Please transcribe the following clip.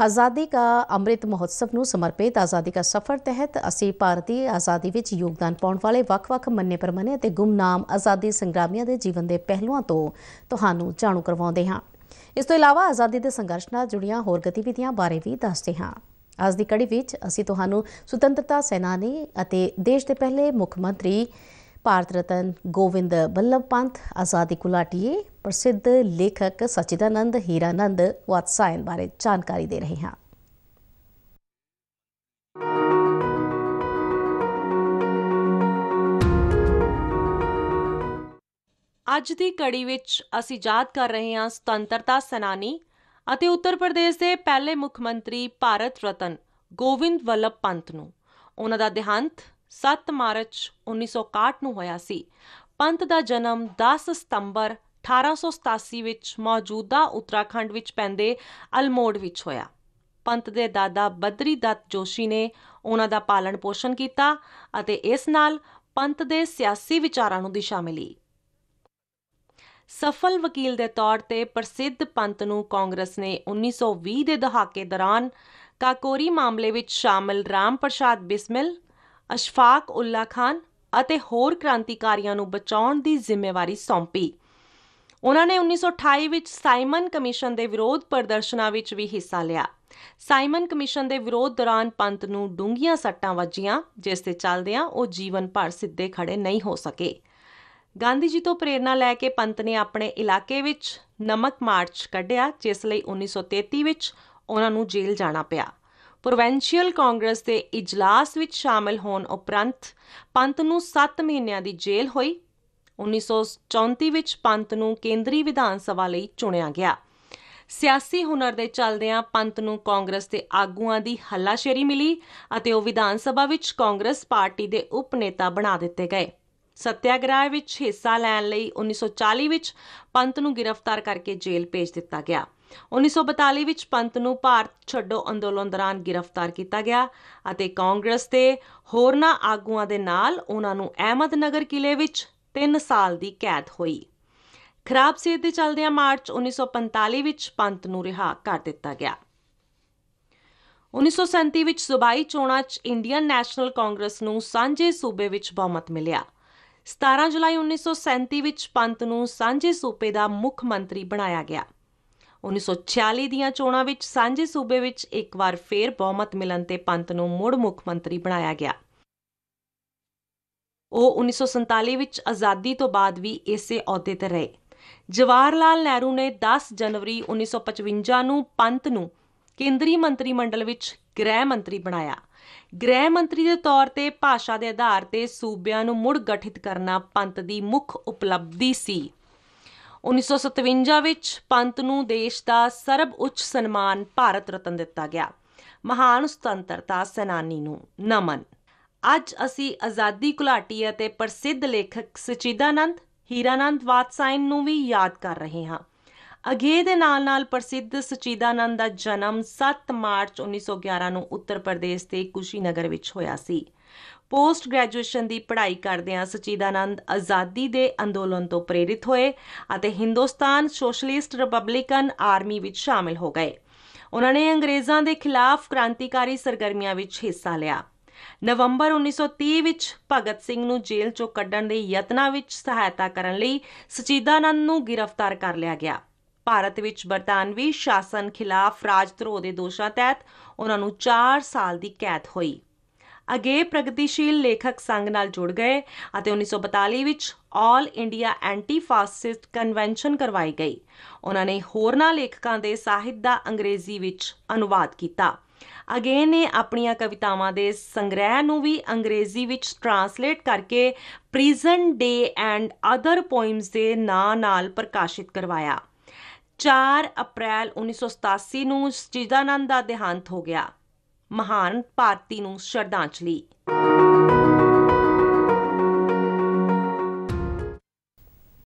ਆਜ਼ਾਦੀ ਦਾ ਅੰਮ੍ਰਿਤ ਮਹੋਤਸਵ ਨੂੰ ਸਮਰਪਿਤ ਆਜ਼ਾਦੀ ਦਾ ਸਫ਼ਰ ਤਹਿਤ ਅਸੀਂ ਭਾਰਤੀ ਆਜ਼ਾਦੀ ਵਿੱਚ ਯੋਗਦਾਨ ਪਾਉਣ ਵਾਲੇ ਵੱਖ-ਵੱਖ ਮੰਨੇ ਪਰਮਨੇ ਅਤੇ ਗੁੰਮਨਾਮ ਆਜ਼ਾਦੀ ਸੰਗਰਾਮੀਆਂ ਦੇ ਜੀਵਨ ਦੇ ਪਹਿਲੂਆਂ ਤੋਂ ਤੁਹਾਨੂੰ ਜਾਣੂ ਕਰਵਾਉਂਦੇ ਹਾਂ ਇਸ ਤੋਂ ਇਲਾਵਾ ਆਜ਼ਾਦੀ ਦੇ ਸੰਘਰਸ਼ ਨਾਲ ਜੁੜੀਆਂ ਹੋਰ ਗਤੀਵਿਧੀਆਂ ਬਾਰੇ ਵੀ ਦੱਸਦੇ ਹਾਂ ਅੱਜ ਦੀ ਕੜੀ ਵਿੱਚ ਅਸੀਂ ਤੁਹਾਨੂੰ ਸੁਤੰਤਰਤਾ ਸੈਨਾਨੀ ਅਤੇ ਦੇਸ਼ ਦੇ ਪਹਿਲੇ ਮੁੱਖ ਮੰਤਰੀ ਭਾਰਤ ਰਤਨ ਗੋਵਿੰਦ ਬੱਲਭ ਪੰਤ ਆਜ਼ਾਦੀ ਕੁਲਾਟੀਏ ਪ੍ਰਸਿੱਧ ਲੇਖਕ ਸਚਿਦਾਨੰਦ ਹੀਰਾਨੰਦ ਵਾਟਸਾਇਨ ਬਾਰੇ ਜਾਣਕਾਰੀ ਦੇ ਰਹੇ ਹਾਂ ਅੱਜ ਦੀ ਕੜੀ ਵਿੱਚ ਅਸੀਂ ਯਾਦ ਕਰ ਰਹੇ ਹਾਂ ਸੁਤੰਤਰਤਾ ਸੈਨਾਨੀ ਅਤੇ ਉੱਤਰ ਪ੍ਰਦੇਸ਼ ਦੇ ਪਹਿਲੇ ਮੁੱਖ ਮੰਤਰੀ ਭਾਰਤ ਰਤਨ ਗੋਵਿੰਦ ਵੱਲਭ ਪੰਤ ਨੂੰ ਉਹਨਾਂ ਦਾ ਦੇਹਾਂਤ 7 ਮਾਰਚ 1961 ਨੂੰ ਹੋਇਆ ਸੀ ਪੰਤ ਦਾ ਜਨਮ 10 ਸਤੰਬਰ 1887 ਵਿੱਚ ਮੌਜੂਦਾ ਉੱਤਰਾਖੰਡ ਵਿੱਚ ਪੈਂਦੇ ਅਲਮੋੜ ਵਿੱਚ ਹੋਇਆ ਪੰਤ ਦੇ ਦਾਦਾ ਬਦਰੀ ਦੱਤ ਜੋਸ਼ੀ ਨੇ ਉਹਨਾਂ ਦਾ ਪਾਲਣ ਪੋਸ਼ਣ ਕੀਤਾ ਅਤੇ ਇਸ ਨਾਲ ਪੰਤ ਦੇ ਸਿਆਸੀ ਵਿਚਾਰਾਂ ਨੂੰ ਦਿਸ਼ਾ ਮਿਲੀ ਸਫਲ ਵਕੀਲ ਦੇ ਤੌਰ ਤੇ ਪ੍ਰਸਿੱਧ ਪੰਤ ਨੂੰ ਕਾਂਗਰਸ ਨੇ 1920 ਦੇ ਦਹਾਕੇ ਦੌਰਾਨ ਕਾਕੋਰੀ ਮਾਮਲੇ ਵਿੱਚ ਸ਼ਾਮਲ ਰਾਮ ਪ੍ਰਸ਼ਾਦ ਬਿਸਮਿਲ ਅਸ਼ਫਾਕ ਉੱਲਾ ਖਾਨ ਅਤੇ ਹੋਰ ਕ੍ਰਾਂਤੀਕਾਰੀਆਂ ਨੂੰ ਬਚਾਉਣ ਦੀ ਜ਼ਿੰਮੇਵਾਰੀ ਸੌਂਪੀ ਉਹਨਾਂ ਨੇ 1928 ਵਿੱਚ ਸਾਈਮਨ ਕਮਿਸ਼ਨ ਦੇ ਵਿਰੋਧ ਪ੍ਰਦਰਸ਼ਨਾਂ ਵਿੱਚ ਵੀ ਹਿੱਸਾ ਲਿਆ ਸਾਈਮਨ ਕਮਿਸ਼ਨ ਦੇ ਵਿਰੋਧ ਦੌਰਾਨ ਪੰਤ ਨੂੰ ਡੂੰਘੀਆਂ ਸੱਟਾਂ ਵੱਜੀਆਂ ਜਿਸ ਦੇ ਚੱਲਦਿਆਂ ਉਹ ਜੀਵਨ ਭਰ ਸਿੱਧੇ ਖੜੇ ਨਹੀਂ ਹੋ ਸਕੇ ਗਾਂਧੀ ਜੀ ਤੋਂ ਪ੍ਰੇਰਣਾ ਲੈ ਕੇ ਪੰਤ ਨੇ ਆਪਣੇ ਇਲਾਕੇ ਵਿੱਚ ਨਮਕ ਮਾਰਚ ਕੱਢਿਆ ਜਿਸ ਲਈ 1933 ਵਿੱਚ ਉਹਨਾਂ ਨੂੰ ਜੇਲ੍ਹ ਜਾਣਾ ਪਿਆ ਪ੍ਰੋਵਿੰਸ਼ੀਅਲ ਕਾਂਗਰਸ ਦੇ ਇਜਲਾਸ ਵਿੱਚ ਸ਼ਾਮਲ ਹੋਣ ਉਪਰੰਤ ਪੰਤ ਨੂੰ 7 ਮਹੀਨਿਆਂ ਦੀ ਜੇਲ੍ਹ ਹੋਈ 1934 ਵਿੱਚ ਪੰਤ ਨੂੰ ਕੇਂਦਰੀ ਵਿਧਾਨ ਸਭਾ ਲਈ ਚੁਣਿਆ ਗਿਆ ਸਿਆਸੀ ਹੁਨਰ ਦੇ ਚੱਲਦਿਆਂ ਪੰਤ ਨੂੰ ਕਾਂਗਰਸ ਦੇ ਆਗੂਆਂ ਦੀ ਹੱਲਾਸ਼ੇਰੀ ਮਿਲੀ ਅਤੇ ਉਹ ਵਿਧਾਨ ਸਭਾ ਵਿੱਚ ਕਾਂਗਰਸ ਪਾਰਟੀ ਦੇ ਉਪ ਨੇਤਾ ਬਣਾ ਦਿੱਤੇ ਗਏ ਸਤਿਆਗ੍ਰਹਿ ਵਿੱਚ ਹਿੱਸਾ ਲੈਣ ਲਈ 1940 ਵਿੱਚ ਪੰਤ ਨੂੰ ਗ੍ਰਿਫਤਾਰ ਕਰਕੇ ਜੇਲ੍ਹ ਭੇਜ ਦਿੱਤਾ ਗਿਆ 1942 ਵਿੱਚ ਪੰਤ ਨੂੰ ਭਾਰਤ ਛੱਡੋ ਅੰਦੋਲਨ ਦੌਰਾਨ ਗ੍ਰਿਫਤਾਰ ਕੀਤਾ ਗਿਆ ਅਤੇ ਕਾਂਗਰਸ ਦੇ ਹੋਰਨਾਂ ਆਗੂਆਂ ਦੇ ਨਾਲ ਉਹਨਾਂ ਨੂੰ ਅਹਿਮਦਨਗਰ ਕਿਲੇ ਵਿੱਚ 3 ਸਾਲ ਦੀ ਕੈਦ ਹੋਈ ਖਰਾਬ ਸਿਹਤ ਦੇ ਚੱਲਦਿਆਂ ਮਾਰਚ 1945 ਵਿੱਚ ਪੰਤ ਨੂੰ ਰਿਹਾ ਕਰ ਦਿੱਤਾ ਗਿਆ 1937 ਵਿੱਚ ਸੁਬਾਈ ਚੋਣਾਂ 'ਚ ਇੰਡੀਅਨ ਨੈਸ਼ਨਲ ਕਾਂਗਰਸ ਨੂੰ ਸਾਂਝੇ ਸੂਬੇ ਵਿੱਚ ਬਹੁਮਤ ਮਿਲਿਆ 17 ਜੁਲਾਈ 1937 ਵਿੱਚ ਪੰਤ ਨੂੰ ਸਾਂਝੇ ਸੂਬੇ ਦਾ ਮੁੱਖ ਮੰਤਰੀ ਬਣਾਇਆ ਗਿਆ 1946 ਦੀਆਂ ਚੋਣਾਂ ਵਿੱਚ ਸਾਂਝੇ ਸੂਬੇ ਵਿੱਚ ਇੱਕ ਵਾਰ ਫੇਰ ਬਹੁਮਤ ਮਿਲਣ ਤੇ ਪੰਤ ਨੂੰ ਮੁੜ ਮੁੱਖ ਮੰਤਰੀ ਬਣਾਇਆ ਗਿਆ ਉਹ 1947 ਵਿੱਚ ਆਜ਼ਾਦੀ ਤੋਂ ਬਾਅਦ ਵੀ ਇਸੇ ਅਹੁਦੇ ਤੇ ਰਹੇ ਜਵਾਹਰ ਲਾਲ ਨਹਿਰੂ ਨੇ 10 ਜਨਵਰੀ 1955 ਨੂੰ ਪੰਤ ਨੂੰ ਕੇਂਦਰੀ ਮੰਤਰੀ ਮੰਡਲ ਵਿੱਚ ਗ੍ਰਹਿ ਮੰਤਰੀ ਬਣਾਇਆ ਗ੍ਰਹਿ ਮੰਤਰੀ ਦੇ ਤੌਰ ਤੇ ਭਾਸ਼ਾ ਦੇ ਆਧਾਰ ਤੇ ਸੂਬਿਆਂ ਨੂੰ ਮੁੜ ਗਠਿਤ ਕਰਨਾ ਪੰਤ ਦੀ ਮੁੱਖ ਉਪਲਬਧੀ ਸੀ 1957 ਵਿੱਚ ਪੰਤ ਨੂੰ ਦੇਸ਼ ਦਾ ਸਰਬ ਉੱਚ ਸਨਮਾਨ ਭਾਰਤ ਰਤਨ ਦਿੱਤਾ ਗਿਆ ਮਹਾਨ ਸੁਤੰਤਰਤਾ ਸੈਨਾਨੀ ਨੂੰ ਨਮਨ ਅੱਜ ਅਸੀਂ ਆਜ਼ਾਦੀ ਕੁਲਾਟੀ ਅਤੇ ਪ੍ਰਸਿੱਧ ਲੇਖਕ ਸਚੀਦਾਨੰਦ ਹੀਰਾਨੰਦ ਵਾਤਸਾਇਨ ਨੂੰ ਵੀ ਯਾਦ ਕਰ ਰਹੇ ਹਾਂ ਅਗੇ ਦੇ ਨਾਲ-ਨਾਲ ਪ੍ਰਸਿੱਧ ਸਚੀਦਾਨੰਦ ਦਾ ਜਨਮ 7 ਮਾਰਚ 1911 ਨੂੰ ਉੱਤਰ ਪ੍ਰਦੇਸ਼ ਦੇ ਕੁਸ਼ੀਨਗਰ ਵਿੱਚ ਹੋਇਆ ਸੀ ਪੋਸਟ ਗ੍ਰੈਜੂਏਸ਼ਨ ਦੀ ਪੜ੍ਹਾਈ ਕਰਦਿਆਂ ਸਚੀਦਾਨੰਦ ਆਜ਼ਾਦੀ ਦੇ ਅੰਦੋਲਨ ਤੋਂ ਪ੍ਰੇਰਿਤ ਹੋਏ ਅਤੇ ਹਿੰਦੁਸਤਾਨ ਸੋਸ਼ਲਿਸਟ ਰਿਪਬਲਿਕਨ ਆਰਮੀ ਵਿੱਚ ਸ਼ਾਮਿਲ ਹੋ ਗਏ ਉਹਨਾਂ ਨੇ ਅੰਗਰੇਜ਼ਾਂ ਦੇ ਖਿਲਾਫ ਕ੍ਰਾਂਤੀਕਾਰੀ ਸਰਗਰਮੀਆਂ ਵਿੱਚ ਹਿੱਸਾ ਲਿਆ ਨਵੰਬਰ 1930 ਵਿੱਚ ਭਗਤ ਸਿੰਘ ਨੂੰ ਜੇਲ੍ਹ ਚੋਂ ਕੱਢਣ ਦੇ ਯਤਨਾਂ ਵਿੱਚ ਸਹਾਇਤਾ ਕਰਨ ਲਈ ਸਚੀਦਾਨੰਦ ਨੂੰ ਗ੍ਰਿਫਤਾਰ ਕਰ ਲਿਆ ਗਿਆ ਭਾਰਤ ਵਿੱਚ ਬਰਤਾਨਵੀ ਸ਼ਾਸਨ ਖਿਲਾਫ ਰਾਜਦਰੋਹ ਦੇ ਦੋਸ਼ਾਂ ਤਹਿਤ ਉਹਨਾਂ ਨੂੰ 4 ਸਾਲ ਦੀ ਕੈਦ ਹੋਈ ਅਗੇ ਪ੍ਰਗਤੀਸ਼ੀਲ ਲੇਖਕ ਸੰਘ ਨਾਲ ਜੁੜ ਗਏ ਅਤੇ 1942 ਵਿੱਚ all India anti fascist convention ਕਰਵਾਈ ਗਈ ਉਹਨਾਂ ਨੇ ਹੋਰਨਾਂ ਲੇਖਕਾਂ ਦੇ ਸਾਹਿਤ ਦਾ ਅੰਗਰੇਜ਼ੀ ਵਿੱਚ ਅਨੁਵਾਦ ਕੀਤਾ ਅਗੇ ਨੇ ਆਪਣੀਆਂ ਕਵਿਤਾਵਾਂ ਦੇ ਸੰਗ੍ਰਹਿ ਨੂੰ ਵੀ ਅੰਗਰੇਜ਼ੀ ਵਿੱਚ ਟ੍ਰਾਂਸਲੇਟ ਕਰਕੇ prison day and other poems ਦੇ ਨਾਂ ਨਾਲ ਪ੍ਰਕਾਸ਼ਿਤ ਕਰਵਾਇਆ 4 ਅਪ੍ਰੈਲ 1987 ਨੂੰ ਸਚਿਦਾਨੰਦ ਦਾ ਦੇਹਾਂਤ ਹੋ ਗਿਆ ਮਹਾਨ ਭਾਰਤੀ ਨੂੰ ਸ਼ਰਧਾਂਜਲੀ